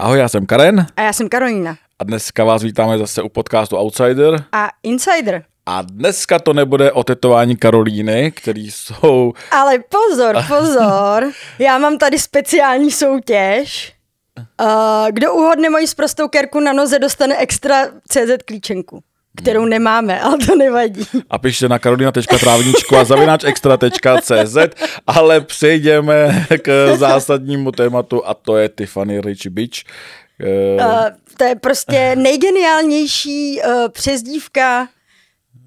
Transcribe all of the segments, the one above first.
Ahoj, já jsem Karen. A já jsem Karolina. A dneska vás vítáme zase u podcastu Outsider. A Insider. A dneska to nebude o tetování Karolíny, který jsou... Ale pozor, pozor. já mám tady speciální soutěž. Uh, kdo uhodne moji sprostou kerku na noze, dostane extra CZ klíčenku kterou nemáme, ale to nevadí. A pište na karolina.trávničku a zavináčextra.cz, ale přejdeme k zásadnímu tématu a to je Tiffany Rich Beach. Uh, eh, eh, to je prostě nejgeniálnější uh, přezdívka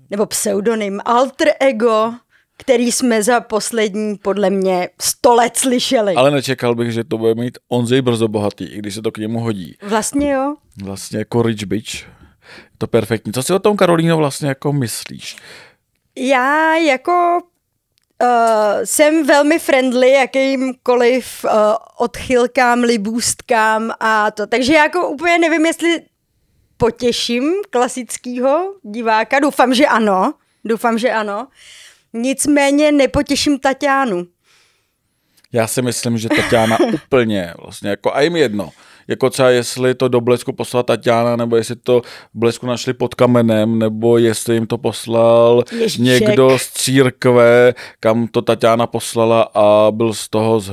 nebo pseudonym, alter ego který jsme za poslední, podle mě, sto let slyšeli. Ale nečekal bych, že to bude mít Onzej brzo bohatý, i když se to k němu hodí. Vlastně jo. Vlastně jako rich bitch. Je to perfektní. Co si o tom, Karolíno, vlastně jako myslíš? Já jako uh, jsem velmi friendly jakýmkoliv uh, odchylkám, libůstkám a to. Takže jako úplně nevím, jestli potěším klasického diváka. Doufám, že ano. Doufám, že ano. Nicméně nepotěším Tatianu. Já si myslím, že Tatiana úplně vlastně jako a jim jedno jako třeba jestli to do Blesku poslala Tatiana, nebo jestli to Blesku našli pod kamenem, nebo jestli jim to poslal Ježíšek. někdo z církve, kam to Tatiana poslala a byl z toho z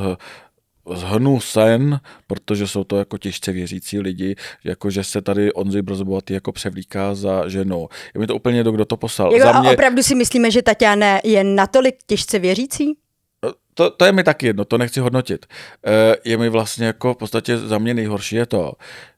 zhnusen, protože jsou to jako těžce věřící lidi, jako že se tady Onzi Brzbovatý jako převlíká za ženou. Je mi to úplně do kdo to poslal. Jako za mě... opravdu si myslíme, že Tatiana je natolik těžce věřící? to, to je mi taky jedno, to nechci hodnotit. Eh, je mi vlastně jako v podstatě za mě nejhorší je to,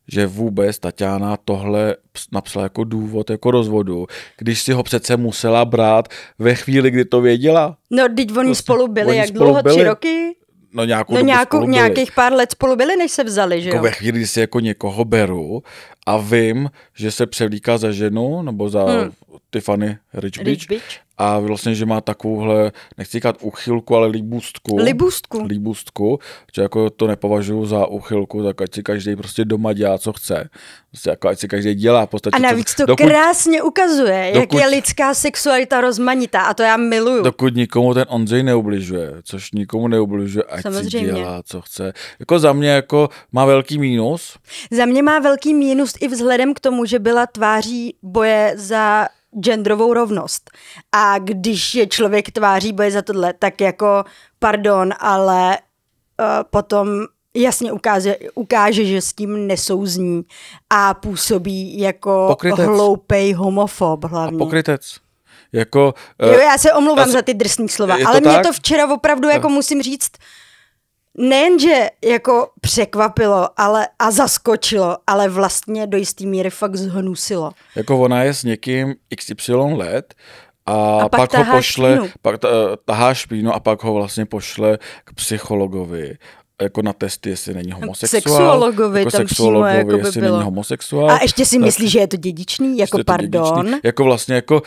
že vůbec Tatiana tohle napsala jako důvod jako rozvodu, když si ho přece musela brát ve chvíli, kdy to věděla. No, teď oni prostě spolu byli, oni jak spolu dlouho? Byli. Tři roky? No, nějakou no nějakou, nějakých pár let spolu byli, než se vzali, že jako Ve chvíli, kdy si jako někoho beru a vím, že se převlíká za ženu nebo za hmm. Tiffany Rich, Rich Beach. A vlastně, že má takovouhle, nechci říkat uchylku, ale líbůstku. Líbůstku. Líbůstku, že jako to nepovažuji za uchylku, tak ať si každý prostě doma dělá, co chce. Prostě jako ať si každý dělá. Podstatě, a navíc to dokud, krásně ukazuje, dokud, jak je lidská sexualita rozmanitá a to já miluju. Dokud nikomu ten Ondřej neubližuje, což nikomu neubližuje, ať Samozřejmě. si dělá, co chce. Jako za mě jako má velký mínus. Za mě má velký mínus dost i vzhledem k tomu, že byla tváří boje za genderovou rovnost. A když je člověk tváří boje za tohle, tak jako, pardon, ale uh, potom jasně ukáže, ukáže, že s tím nesouzní a působí jako pokrytec. hloupej homofob hlavně. A pokrytec. Jako, uh, jo, eh, já se omlouvám za ty drsné slova, ale tak? mě to včera opravdu, jako musím říct, uh, nejenže jako překvapilo ale a zaskočilo, ale vlastně do jistý míry fakt zhnusilo. Jako ona je s někým XY let a, a pak, pak ho pošle, špínu. pak eh, tahá špínu a pak ho vlastně pošle k psychologovi jako na testy, jestli není homosexuál. Sexuologovi jako tam sexuologovi, přímo, jako by bylo. není homosexuál. A ještě si myslí, tak, že je to dědičný, prostě jako to pardon. Dědičný. Jako vlastně jako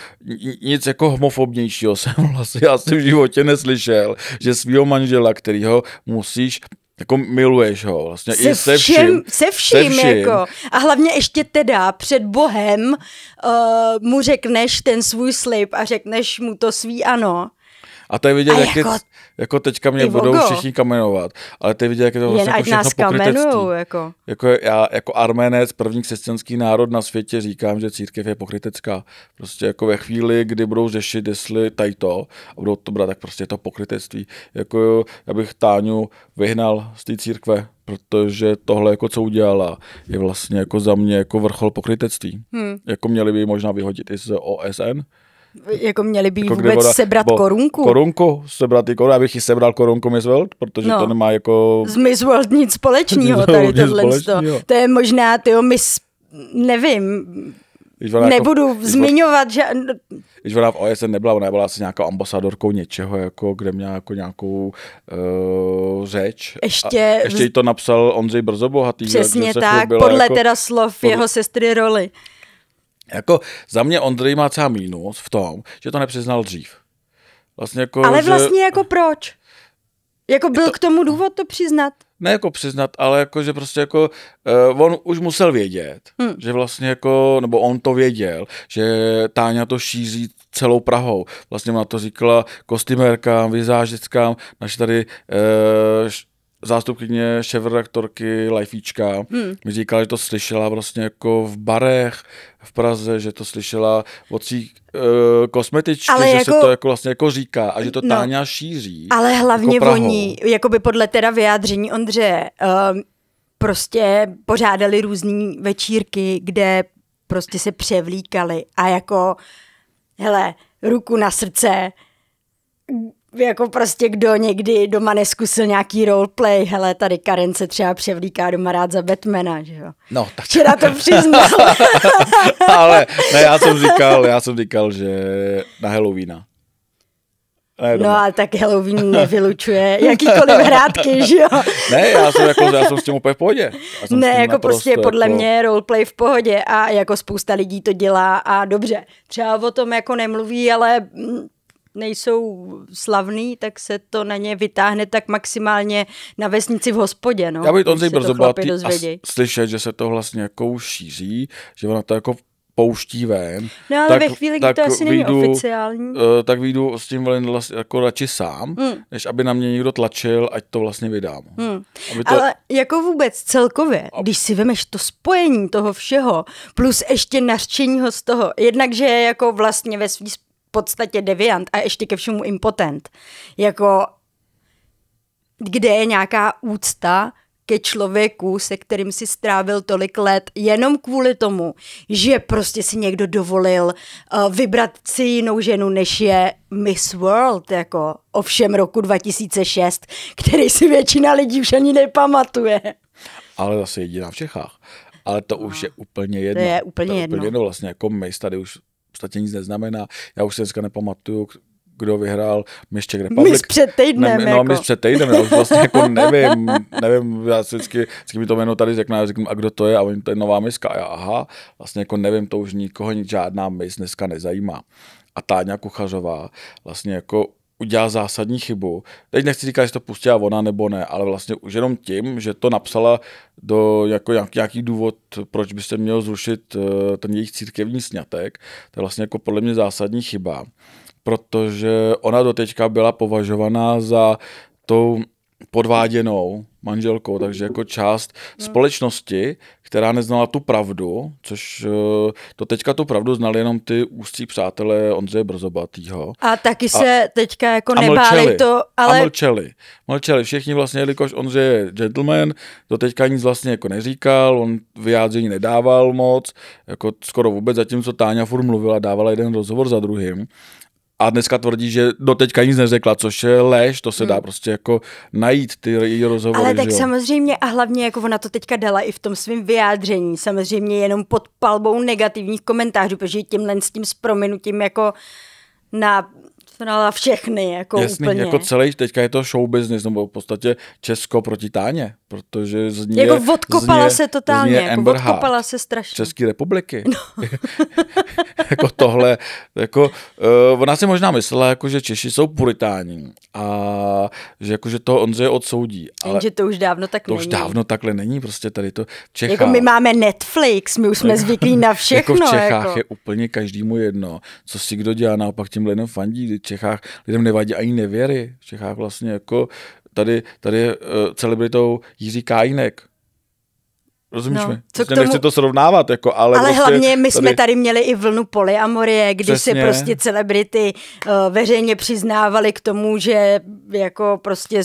nic jako homofobnějšího jsem vlastně, já jsem v životě neslyšel, že svého manžela, kterýho musíš jako miluješ ho vlastně se i se vším, Se vším, se vším. jako. A hlavně ještě teda před Bohem uh, mu řekneš ten svůj slib a řekneš mu to svý ano. A to je vidět, a jak jako je, jako teďka mě Ty budou všichni kamenovat, ale ty viděl, jak je to vlastně Jen jako nás kamenujou, jako. jako. já jako arménec, první křesťanský národ na světě říkám, že církev je pokrytecká. Prostě jako ve chvíli, kdy budou řešit, jestli tajto a budou to brát, tak prostě je to pokrytectví. Jako já bych Táňu vyhnal z té církve, protože tohle, jako co udělala, je vlastně jako za mě jako vrchol pokrytectví. Hmm. Jako měli by možná vyhodit i z OSN, jako měli by jako vůbec voda, sebrat bo, korunku? Korunku, sebrat i korunku, abych ji sebral korunku Miss World, protože no. to nemá jako... Z Miss World nic společného tady tohle. To je možná, ty Miss, nevím, jako- Nebudu jako, zmiňovat, že... Když ona v OSN nebyla, ona byla asi nějakou ambasadorkou něčeho, jako, kde měla jako nějakou uh, řeč. Ještě... A ještě to napsal Ondřej Brzo Bohatý. Přesně tak, podle jako, teda slov podle... jeho sestry Roli. Jako za mě Ondrej má třeba mínus v tom, že to nepřiznal dřív. Vlastně jako, Ale vlastně že... jako proč? Jako byl to... k tomu důvod to přiznat? Ne jako přiznat, ale jako, že prostě jako uh, on už musel vědět, hmm. že vlastně jako, nebo on to věděl, že Táňa to šíří celou Prahou. Vlastně ona to říkala kostymerkám, vizážickám, naši tady uh, zástupkyně šéfredaktorky Lifeíčka hmm. mi říkala, že to slyšela vlastně jako v barech v Praze, že to slyšela od svých eh, uh, kosmetičky, ale že jako, se to jako vlastně jako říká a že to no, Táňa šíří. Ale jako hlavně jako oni, jako by podle teda vyjádření Ondře, um, ehm, prostě pořádali různé večírky, kde prostě se převlíkali a jako, hele, ruku na srdce, jako prostě kdo někdy doma neskusil nějaký roleplay, hele, tady Karen se třeba převlíká doma rád za Batmana, že jo? No, tak... Včera to přiznal. Ale ne, já jsem říkal, já jsem říkal, že na Halloweena. no a tak Halloween nevylučuje jakýkoliv hrátky, že jo? ne, já jsem, jako, já jsem s tím úplně v pohodě. Ne, jako prostě podle jako... mě roleplay v pohodě a jako spousta lidí to dělá a dobře. Třeba o tom jako nemluví, ale mm, nejsou slavný, tak se to na ně vytáhne tak maximálně na vesnici v hospodě. No, Já bych to Brzo a slyšet, že se to vlastně jako šíří, že ona to jako pouští ven. No ale tak, ve chvíli, kdy to asi výjdu, není oficiální. Uh, tak vyjdu s tím velmi jako radši sám, hmm. než aby na mě někdo tlačil, ať to vlastně vydám. Hmm. to... Ale jako vůbec celkově, a... když si vemeš to spojení toho všeho, plus ještě narčeního z toho, jednakže je jako vlastně ve svý podstatě deviant a ještě ke všemu impotent. Jako, kde je nějaká úcta ke člověku, se kterým si strávil tolik let, jenom kvůli tomu, že prostě si někdo dovolil uh, vybrat si jinou ženu, než je Miss World, jako ovšem roku 2006, který si většina lidí už ani nepamatuje. Ale zase jediná v Čechách. Ale to už no. je úplně jedno. To je úplně to je jedno. Úplně jedno vlastně, jako my tady už podstatě nic neznamená. Já už se dneska nepamatuju, kdo vyhrál Miss Czech Republic. Miss před týdnem. Ne, no, jako. Miss před týdnem, já už vlastně jako nevím, nevím, já si vždycky, vždycky mi to jméno tady řeknu, já řeknu, a kdo to je, a oni to je nová miska, a já, aha, vlastně jako nevím, to už nikoho žádná Miss dneska nezajímá. A Táňa Kuchařová vlastně jako udělal zásadní chybu. Teď nechci říkat, jestli to pustila ona nebo ne, ale vlastně už jenom tím, že to napsala do jako nějaký důvod, proč by se měl zrušit eh, ten jejich církevní snětek, to je vlastně jako podle mě zásadní chyba, protože ona doteďka byla považovaná za tou podváděnou manželkou, takže jako část no. společnosti, která neznala tu pravdu, což eh, to teďka tu pravdu znali jenom ty úzcí přátelé Ondřeje Brzobatýho. A taky a, se teďka jako a nebáli mlčeli, to, ale... A mlčeli, mlčeli všichni vlastně, jelikož Ondře je gentleman, to teďka nic vlastně jako neříkal, on vyjádření nedával moc, jako skoro vůbec, zatímco Táňa furt mluvila, dávala jeden rozhovor za druhým a dneska tvrdí, že do teďka nic neřekla, což je lež, to se dá hmm. prostě jako najít ty její rozhovory. Ale tak že? samozřejmě a hlavně jako ona to teďka dala i v tom svém vyjádření, samozřejmě jenom pod palbou negativních komentářů, protože tímhle s tím s prominutím jako na srala všechny, jako Jasný, úplně. jako celý, teďka je to show business, nebo v podstatě Česko proti Táně, protože z ní Jako odkopala zně, se totálně, jako Amber odkopala Hart, se strašně. České republiky. No. jako tohle, jako, uh, ona si možná myslela, jako, že Češi jsou puritáni a že, jako, že to Ondřej odsoudí. Ale Jenže to už dávno tak to není. To už dávno takhle není, prostě tady to Čechách. Jako my máme Netflix, my už jsme jako- zvyklí na všechno. jako v Čechách jako. je úplně každému jedno, co si kdo dělá, naopak těm lidem fandí, Čechách lidem nevadí ani nevěry. V Čechách vlastně jako tady, tady je uh, celebritou Jiří Kájinek. Rozumíš no, mi? Co vlastně k tomu... Nechci to srovnávat, jako, ale Ale prostě hlavně my tady... jsme tady měli i vlnu polyamorie, když Přesně. se prostě celebrity uh, veřejně přiznávali k tomu, že jako prostě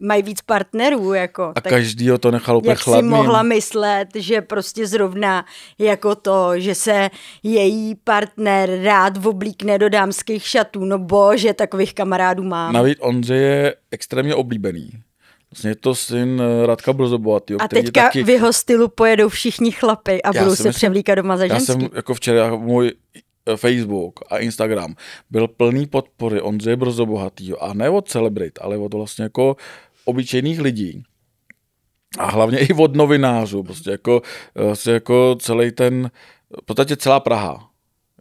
mají víc partnerů. Jako, a tak ho to nechal úplně Jak chladným. si mohla myslet, že prostě zrovna jako to, že se její partner rád oblíkne do dámských šatů. No bože, takových kamarádů má. Navíc Ondřej je extrémně oblíbený. Vlastně je to syn eh, Radka Brzobohatýho. A teďka taky... v jeho stylu pojedou všichni chlapy a já budou se myslím, převlíkat doma za ženský. Já jsem jako včera, můj Eh, Facebook a Instagram byl plný podpory Ondřeje Brzobohatýho a ne od celebrit, ale od vlastně jako obyčejných lidí. A hlavně i od novinářů, prostě jako, eh, vlastně jako celý ten, v podstatě celá Praha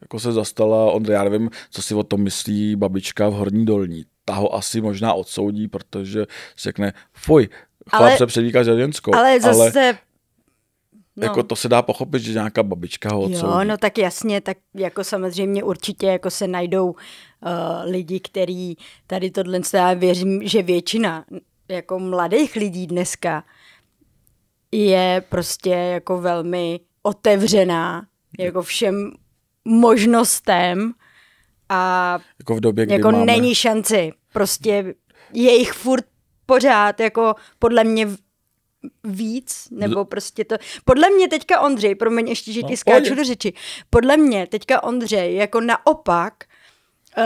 jako se zastala Ondřej, já nevím, co si o tom myslí babička v Horní Dolní. Ta ho asi možná odsoudí, protože si řekne, fuj, chlap ale, se předvíká s ženskou. Ale zase ale No. Jako to se dá pochopit, že nějaká babička ho odsoudí. Jo, no tak jasně, tak jako samozřejmě určitě jako se najdou uh, lidi, který tady tohle, já věřím, že většina jako mladých lidí dneska je prostě jako velmi otevřená jako všem možnostem a jako, v době, kdy jako máme... není šanci. Prostě je jich furt pořád jako podle mě víc, nebo prostě to... Podle mě teďka Ondřej, promiň ještě, že no, ti no, skáču do řeči, podle mě teďka Ondřej jako naopak uh,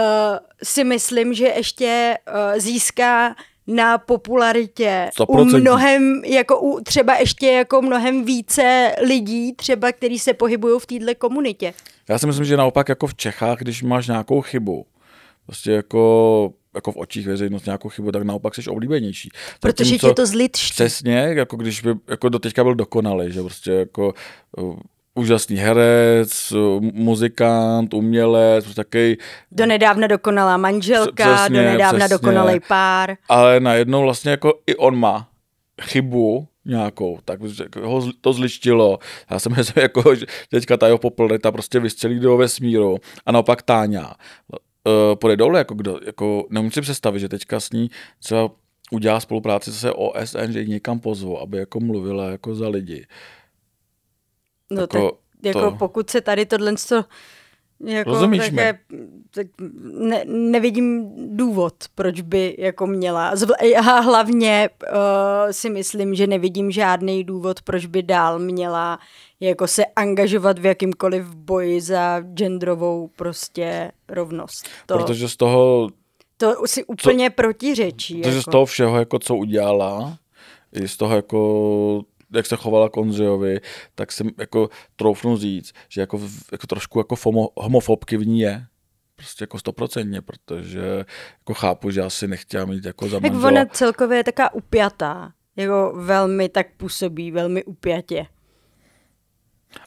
si myslím, že ještě uh, získá na popularitě 100%. u mnohem, jako u třeba ještě jako mnohem více lidí třeba, kteří se pohybují v této komunitě. Já si myslím, že naopak jako v Čechách, když máš nějakou chybu, prostě jako jako v očích veřejnost nějakou chybu, tak naopak jsi oblíbenější. Tak Protože tím, tě to zlidští. Přesně, jako když by jako do teďka byl dokonalý, že prostě jako uh, úžasný herec, uh, muzikant, umělec, prostě Do nedávna dokonalá manželka, přesně, nedávna přesně. dokonalý pár. Ale najednou vlastně jako i on má chybu, nějakou, tak jako ho to zličtilo. Já jsem myslel, jako, že teďka ta jeho popelneta prostě vystřelí do vesmíru a naopak Táňa uh, půjde dole, jako kdo, jako nemůžu si představit, že teďka s ní třeba udělá spolupráci zase OSN, že ji někam pozvu, aby jako mluvila jako za lidi. No jako, tak jako pokud se tady tohle jako Rozumíš také, mi? Tak ne, nevidím důvod, proč by jako měla. A hlavně uh, si myslím, že nevidím žádný důvod, proč by dál měla jako se angažovat v jakýmkoliv boji za genderovou prostě rovnost. To, Protože z toho... To si úplně co, protiřečí. Protože jako. z toho všeho, jako co udělala, i z toho jako jak se chovala Konzejovi, tak jsem jako troufnu říct, že jako, jako trošku jako fomo, homofobky v ní je prostě jako stoprocentně, protože jako chápu, že asi nechtěla mít jako za Jak Tak ona celkově je taká upjatá, jako velmi tak působí, velmi upjatě.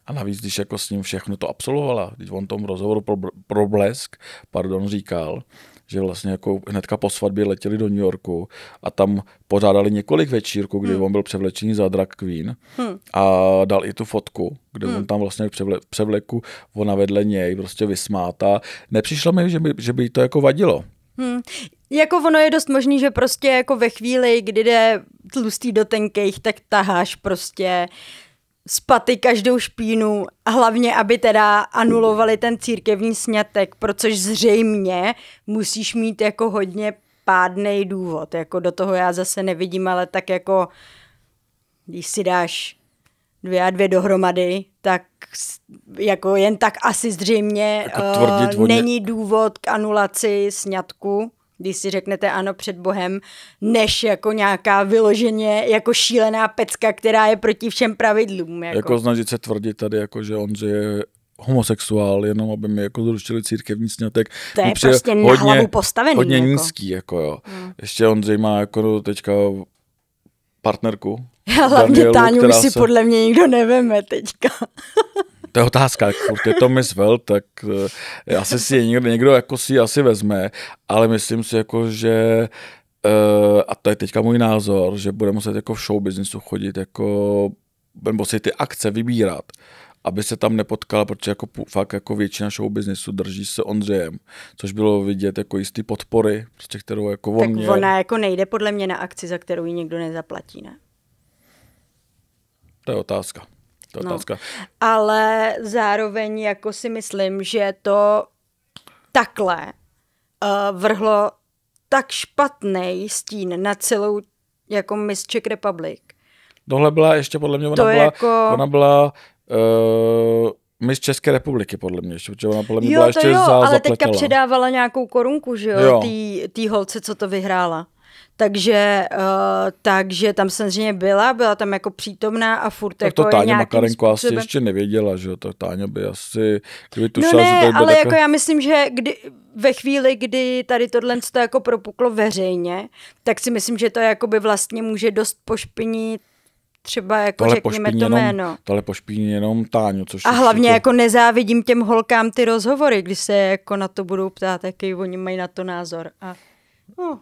A navíc, když jako s ním všechno to absolvovala, když on tom rozhovoru pro, pro Blesk, pardon, říkal, že vlastně jako hnedka po svatbě letěli do New Yorku a tam pořádali několik večírků, kdy hmm. on byl převlečený za drag queen hmm. a dal i tu fotku, kde hmm. on tam vlastně převle, převleku, ona vedle něj prostě vysmáta. Nepřišlo mi, že by, že by to jako vadilo. Hmm. Jako ono je dost možný, že prostě jako ve chvíli, kdy jde tlustý do tenkejch, tak taháš prostě uh, spaty každou špínu a hlavně, aby teda anulovali ten církevní snětek, protože zřejmě musíš mít jako hodně pádný důvod. Jako do toho já zase nevidím, ale tak jako když si dáš dvě a dvě dohromady, tak jako jen tak asi zřejmě jako uh, není důvod k anulaci sňatku když si řeknete ano před Bohem, než jako nějaká vyloženě jako šílená pecka, která je proti všem pravidlům. Jako, jako snažit se tvrdit tady, jako, že on že je homosexuál, jenom aby mi jako zrušili církevní snětek. To je prostě hodně, hlavu postavený. Hodně jako. nízký, jako jo. Hmm. Ještě on má jako no, teďka partnerku. Hlavně Danielu, Táňu už si se... podle mě nikdo neveme teďka. to je otázka, jak furt je to Miss World, tak uh, asi si někdo, někdo jako si asi vezme, ale myslím si jako, že uh, a to je teďka můj názor, že bude muset jako v show businessu chodit jako, nebo si ty akce vybírat aby se tam nepotkala, protože jako fakt jako většina show businessu drží se Ondřejem, což bylo vidět jako jistý podpory, prostě kterou jako on Tak ona jako nejde podle mě na akci, za kterou ji nikdo nezaplatí, ne? To je otázka to no. otázka. Ale zároveň jako si myslím, že to takhle uh, vrhlo tak špatný stín na celou jako Miss Czech Republic. Tohle byla ještě podle mě, ona to byla, jako... ona byla uh, Miss České republiky, podle mě, ještě, ona podle mě jo, byla ještě jo, za, ale zapletala. teďka předávala nějakou korunku, že jo, jo. Tý, tý holce, co to vyhrála takže, uh, takže tam samozřejmě byla, byla tam jako přítomná a furt tak jako to Táňa Makarenko způsobem... asi ještě nevěděla, že to Táňa by asi, kdyby no tušila, no ne, že ale takhle... jako já myslím, že kdy, ve chvíli, kdy tady tohle to jako propuklo veřejně, tak si myslím, že to jakoby vlastně může dost pošpinit třeba jako tohle řekněme to jenom, jméno. Tohle pošpíní jenom Táňu, což... A hlavně to... jako nezávidím těm holkám ty rozhovory, když se jako na to budou ptát, jaký oni mají na to názor. A, no.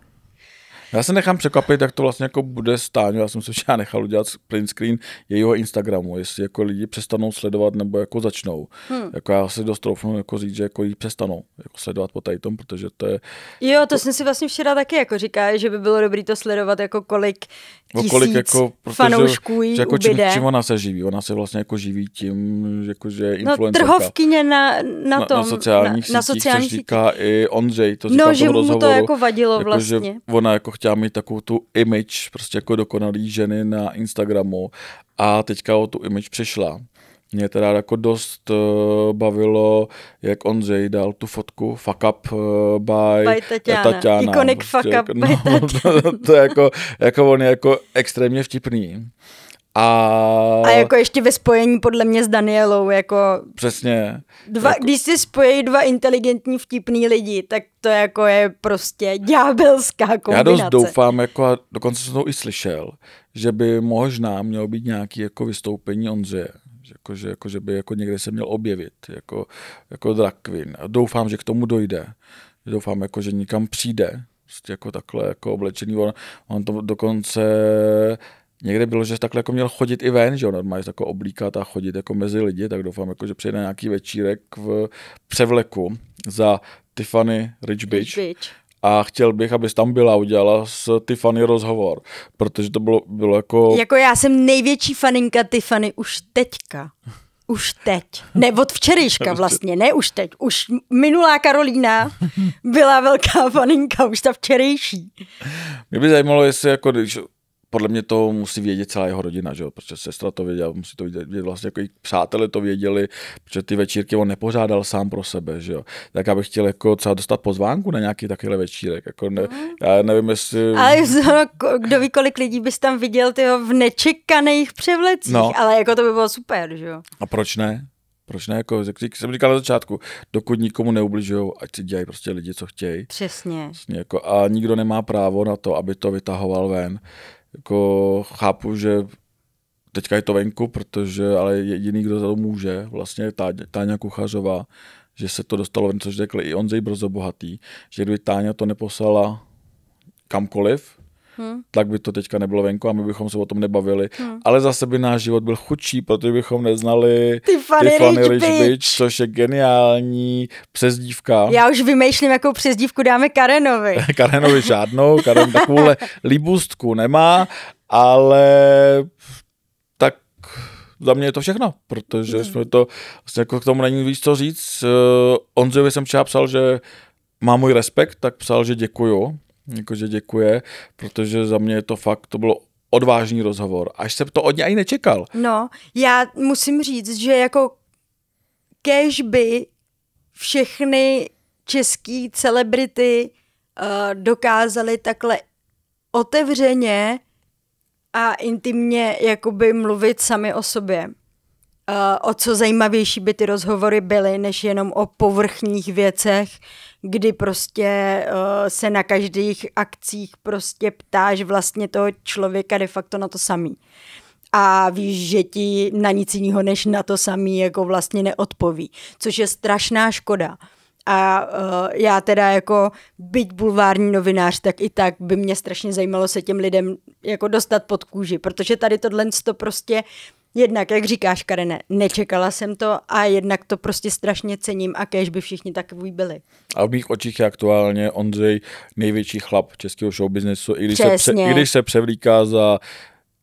Já se nechám překvapit, jak to vlastně jako bude stát. Já jsem se včera nechal udělat print screen jejího Instagramu, jestli jako lidi přestanou sledovat nebo jako začnou. Hmm. Jako já si dost troufnu jako říct, že jako jí přestanou jako sledovat po tom, protože to je... Jo, to, to jako- jsem si vlastně včera taky jako říká, že by bylo dobré to sledovat jako kolik no, tisíc kolik jako, protože, fanoušků jí jako čím, čím, ona se živí. Ona se vlastně jako živí tím, jako, že je no, influencerka. No trhovkyně na, na, tom, na, na sociálních na, sítích, na sociálních což sítích. říká i Ondřej, to říká no, že mu to jako vadilo jako, vlastně. ona jako chtěla mít takovou tu image prostě jako dokonalý ženy na Instagramu a teďka o tu image přišla. Mě teda jako dost uh, bavilo, jak Ondřej dal tu fotku fuck up uh, by, by Tatiana. Tatiana. Iconic prostě, fuck up jako, no, by Tatiana. to, to, jako, jako on je jako extrémně vtipný. A... a jako ještě ve spojení podle mě s Danielou, jako... Přesně. Dva, jako... Když si spojí dva inteligentní vtipný lidi, tak to jako je prostě ďábelská kombinace. Já dost doufám, jako a dokonce jsem to i slyšel, že by možná mělo být nějaký jako vystoupení Ondřeje, jako, že, jako, že by jako někde se měl objevit jako, jako drag queen. A doufám, že k tomu dojde. Doufám, jako, že nikam přijde, prostě jako takhle jako oblečený. On, on to dokonce někde bylo, že takhle jako měl chodit i ven, že on má jako oblíkat a chodit jako mezi lidi, tak doufám, jako, že přijde na nějaký večírek v převleku za Tiffany Rich Beach, Rich Beach. A chtěl bych, abys tam byla udělala s Tiffany rozhovor, protože to bylo, bylo jako... Jako já jsem největší faninka Tiffany už teďka. Už teď. Ne, od včerejška vlastně, ne už teď. Už minulá Karolína byla velká faninka, už ta včerejší. Mě by zajímalo, jestli jako, když podle mě to musí vědět celá jeho rodina, že jo? protože sestra to věděla, musí to vědět, vlastně jako i přátelé to věděli, protože ty večírky on nepořádal sám pro sebe, že jo? tak já bych chtěl jako třeba dostat pozvánku na nějaký takovýhle večírek, jako ne, mm. já nevím, jestli... Ale kdo ví, kolik lidí bys tam viděl tyho v nečekaných převlecích, no. ale jako to by bylo super, že jo. A proč ne? Proč ne? Jako, jak jsem říkal na začátku, dokud nikomu neubližují, ať si dělají prostě lidi, co chtějí. Přesně. Přesně jako, a nikdo nemá právo na to, aby to vytahoval ven jako chápu, že teďka je to venku, protože ale jediný, kdo za to může, vlastně je Táňa Kuchařová, že se to dostalo ven, což řekl i Ondřej Brzo Bohatý, že kdyby Táňa to neposlala kamkoliv, hmm. tak by to teďka nebylo venku a my bychom se o tom nebavili. Hmm. Ale zase by náš život byl chudší, protože bychom neznali ty funny, ty funny rich, rich bitch. bitch, což je geniální přezdívka. Já už vymýšlím, jakou přezdívku dáme Karenovi. Karenovi žádnou, Karen takovouhle líbustku nemá, ale tak za mě je to všechno, protože hmm. jsme to, vlastně jako k tomu není víc co říct. Eh, Onzovi jsem třeba psal, že má můj respekt, tak psal, že děkuju jakože děkuje, protože za mě je to fakt, to bylo odvážný rozhovor. Až jsem to od něj ani nečekal. No, já musím říct, že jako kež by všechny český celebrity uh, dokázali takhle otevřeně a intimně jakoby mluvit sami o sobě. Eh, o co zajímavější by ty rozhovory byly, než jenom o povrchních věcech, kdy prostě eh, se na každých akcích prostě ptáš vlastně toho člověka de facto na to samý. A víš, že ti na nic jiného než na to samý jako vlastně neodpoví, což je strašná škoda. A uh, já teda jako byť bulvární novinář, tak i tak by mě strašně zajímalo se těm lidem jako dostat pod kůži, protože tady tohle to prostě Jednak, jak říkáš, Karene, nečekala jsem to a jednak to prostě strašně cením a kež by všichni takový byli. A v mých očích je aktuálně Ondřej největší chlap českého showbiznesu, i i když se převlíká za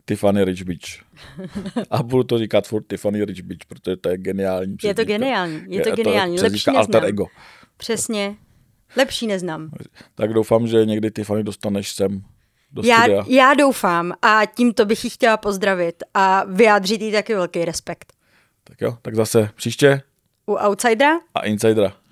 Tiffany Rich Beach. A budu to říkat furt Tiffany Rich Beach, protože to je geniální. Je to geniální, je to geniální. lepší neznám. Lepší alter ego. Přesně. Lepší neznám. Tak doufám, že někdy Tiffany dostaneš sem do studia. Já, já doufám a tímto bych ji chtěla pozdravit a vyjádřit jí taky velký respekt. Tak jo, tak zase příště. U Outsidera a Insidera.